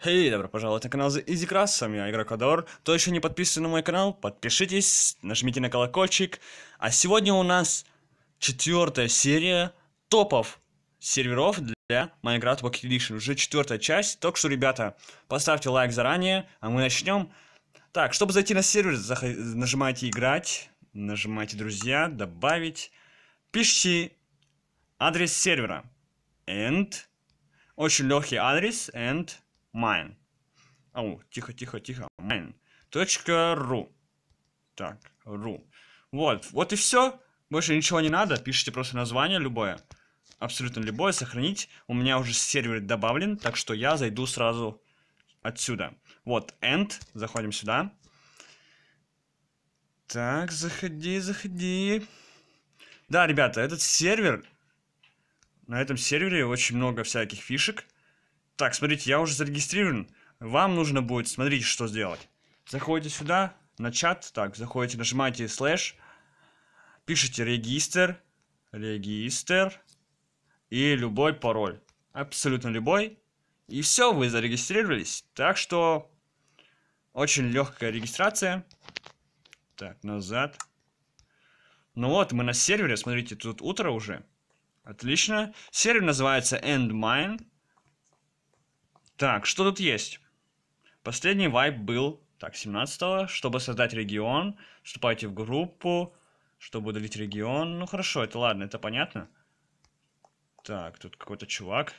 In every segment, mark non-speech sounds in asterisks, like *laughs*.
Хей, hey, добро пожаловать на канал Изи Крас, с вами я, Игрокодор. Кто еще не подписан на мой канал, подпишитесь, нажмите на колокольчик. А сегодня у нас четвертая серия топов серверов для Minecraft Pocket Edition. Уже четвертая часть, так что, ребята, поставьте лайк заранее, а мы начнем. Так, чтобы зайти на сервер, нажимайте «Играть», нажимайте «Друзья», «Добавить», пишите адрес сервера, and, очень легкий адрес, and Майн. Ау, oh, тихо, тихо, тихо. Майн. Точка ру. Так, ру. Вот, вот и все. Больше ничего не надо. Пишите просто название любое. Абсолютно любое. Сохранить. У меня уже сервер добавлен, так что я зайду сразу отсюда. Вот, end. Заходим сюда. Так, заходи, заходи. Да, ребята, этот сервер... На этом сервере очень много всяких фишек. Так, смотрите, я уже зарегистрирован. Вам нужно будет, смотрите, что сделать. Заходите сюда, на чат, так, заходите, нажимаете слэш, пишите регистр, регистр и любой пароль. Абсолютно любой. И все, вы зарегистрировались. Так что очень легкая регистрация. Так, назад. Ну вот, мы на сервере, смотрите, тут утро уже. Отлично. Сервер называется EndMine. Так, что тут есть? Последний вайп был, так, 17 Чтобы создать регион, вступайте в группу, чтобы удалить регион. Ну, хорошо, это ладно, это понятно. Так, тут какой-то чувак.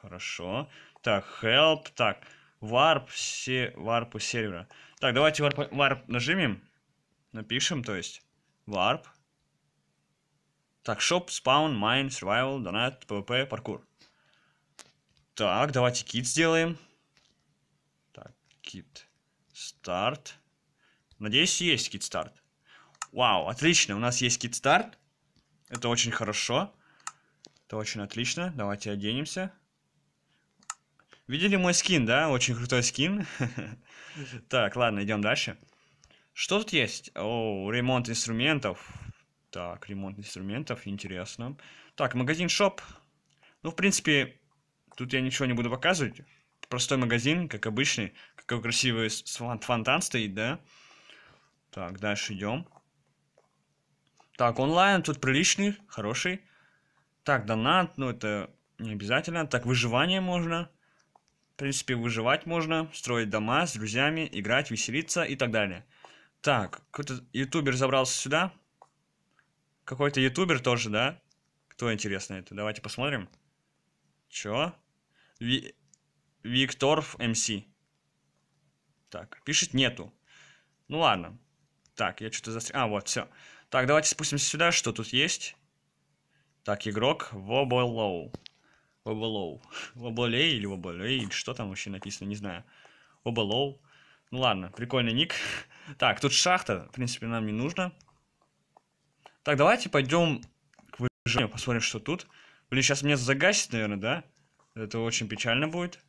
Хорошо. Так, help, так, варп, се... варпу сервера. Так, давайте варп, варп нажимем, напишем, то есть, варп. Так, shop, spawn, mine, survival, donate, pvp, паркур. Так, давайте кит сделаем. Так, кит старт. Надеюсь, есть кит старт. Вау, отлично, у нас есть кит старт. Это очень хорошо. Это очень отлично. Давайте оденемся. Видели мой скин, да? Очень крутой скин. *laughs* Так, ладно, идем дальше. Что тут есть? О, ремонт инструментов. Так, ремонт инструментов, интересно. Так, магазин шоп. Ну, в принципе, Тут я ничего не буду показывать. Простой магазин, как обычный. Какой красивый фонтан стоит, да? Так, дальше идем. Так, онлайн тут приличный, хороший. Так, донат, ну это не обязательно. Так, выживание можно. В принципе, выживать можно, строить дома с друзьями, играть, веселиться и так далее. Так, какой-то ютубер забрался сюда. Какой-то ютубер тоже, да? Кто интересно это? Давайте посмотрим. Чё? Виктор в МС. Эм так, пишет нету. Ну ладно. Так, я что-то застрял. А, вот, все. Так, давайте спустимся сюда, что тут есть. Так, игрок Воболоу. Воболоу. Воболей или Воболей, или что там вообще написано, не знаю. Воболоу. Ну ладно, прикольный ник. *laughs* Так, тут шахта, в принципе, нам не нужно. Так, давайте пойдем к выживанию, посмотрим, что тут. Блин, сейчас меня загасит, наверное, да? Это очень печально будет.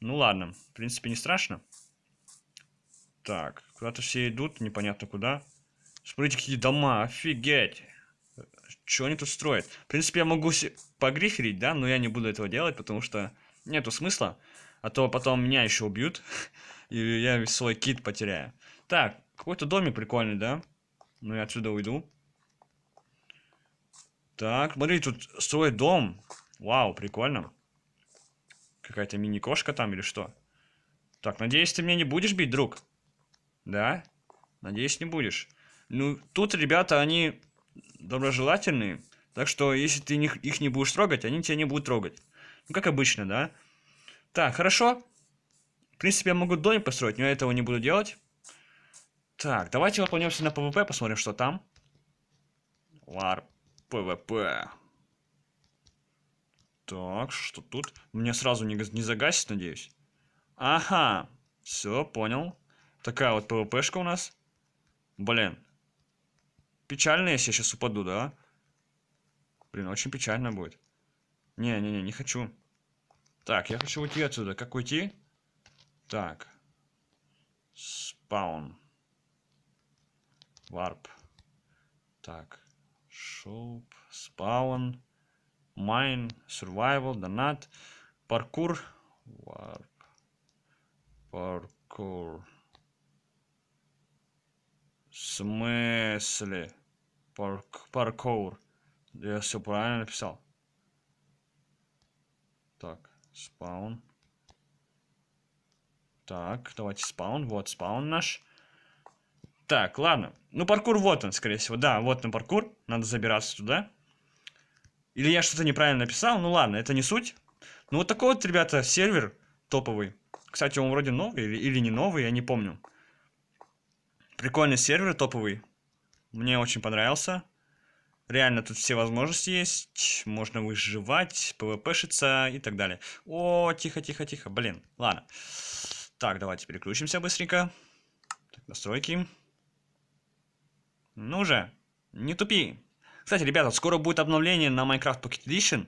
Ну ладно, в принципе, не страшно. Так, куда-то все идут, непонятно куда. Смотрите, какие дома, офигеть. Что они тут строят? В принципе, я могу погриферить, да, но я не буду этого делать, потому что нету смысла. А то потом меня еще убьют, *laughs* и я свой кит потеряю. Так, какой-то домик прикольный, да? Ну, я отсюда уйду. Так, смотри, тут строит дом. Вау, прикольно. Какая-то мини-кошка там или что? Так, надеюсь, ты меня не будешь бить, друг? Да? Надеюсь, не будешь. Ну, тут ребята, они доброжелательные. Так что, если ты их не будешь трогать, они тебя не будут трогать. Ну, как обычно, да? Так, хорошо. В принципе, я могу домик построить, но я этого не буду делать. Так, давайте вот на ПВП, посмотрим, что там. Лар, ПВП. Так, что тут? Мне сразу не, не загасит, надеюсь. Ага, все, понял. Такая вот ПВПшка у нас. Блин. Печально, если я сейчас упаду, да? Блин, очень печально будет. Не-не-не, не хочу. Так, я хочу уйти отсюда. Как уйти? Так. Спаун. Варп. Так. Шоуп. Спаун. Mine, Survival, Донат, Паркур, Warp, Паркур. В смысле? Парк, паркур. Я все правильно написал. Так, спаун. Так, давайте спаун. Вот спаун наш. Так, ладно. Ну, паркур вот он, скорее всего. Да, вот он паркур. Надо забираться туда. Или я что-то неправильно написал, ну ладно, это не суть. Ну вот такой вот, ребята, сервер топовый. Кстати, он вроде новый или, или не новый, я не помню. Прикольный сервер топовый. Мне очень понравился. Реально тут все возможности есть. Можно выживать, пвпшиться и так далее. О, тихо-тихо-тихо. Блин, ладно. Так, давайте переключимся быстренько. Так, настройки. Ну же, не тупи. Кстати, ребята, скоро будет обновление на Minecraft Pocket Edition.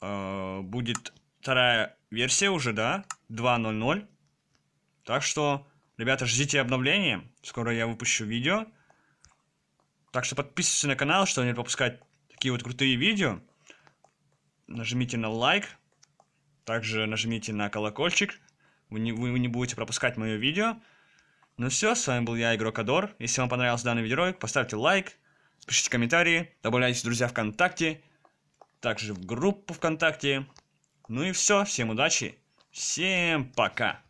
Э, будет вторая версия уже, да? 2.0.0. Так что, ребята, ждите обновления. Скоро я выпущу видео. Так что подписывайтесь на канал, чтобы не пропускать такие вот крутые видео. Нажмите на лайк. Также нажмите на колокольчик. Вы не, вы не будете пропускать мое видео. Ну все, с вами был я, Игрок Адор. Если вам понравился данный видеоролик, поставьте лайк, Пишите комментарии, добавляйтесь, друзья, ВКонтакте, также в группу ВКонтакте. Ну и все, всем удачи, всем пока!